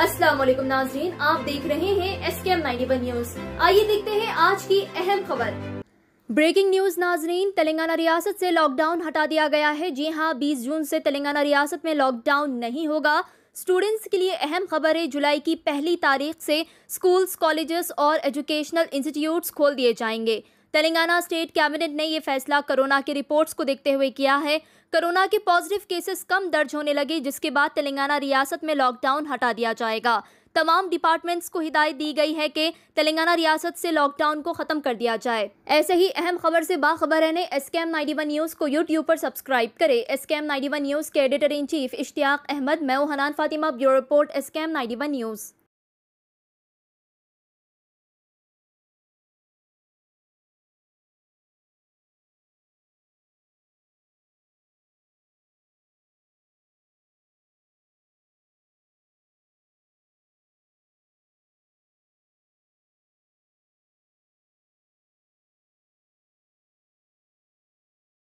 अस्सलाम नाजरीन आप देख रहे हैं S K M ninety one news आइए देखते हैं आज की अहम खबर ब्रेकिंग न्यूज नाजरीन तेलंगाना रियासत से लॉकडाउन हटा दिया गया है जी हाँ 20 जून से तेलंगाना रियासत में लॉकडाउन नहीं होगा स्टूडेंट्स के लिए अहम खबर है जुलाई की पहली तारीख से स्कूल्स कॉलेजेस और एजुकेशनल इंस्टीट्यूट्स खोल दिए जाएंगे तेलंगाना स्टेट कैबिनेट ने ये फैसला कोरोना की रिपोर्ट्स को देखते हुए किया है कोरोना के पॉजिटिव केसेस कम दर्ज होने लगे जिसके बाद तेलंगाना रियासत में लॉकडाउन हटा दिया जाएगा तमाम डिपार्टमेंट्स को हिदायत दी गई है कि तेलंगाना रियासत से लॉकडाउन को खत्म कर दिया जाए ऐसे ही अहम खबर से बाखबर रहने एस के एम न्यूज़ को यूट्यूब पर सब्सक्राइब करें S K M ninety one news के editor in chief Ishtiaq Ahmed मैं Hanan Fatima bureau report S K M ninety one news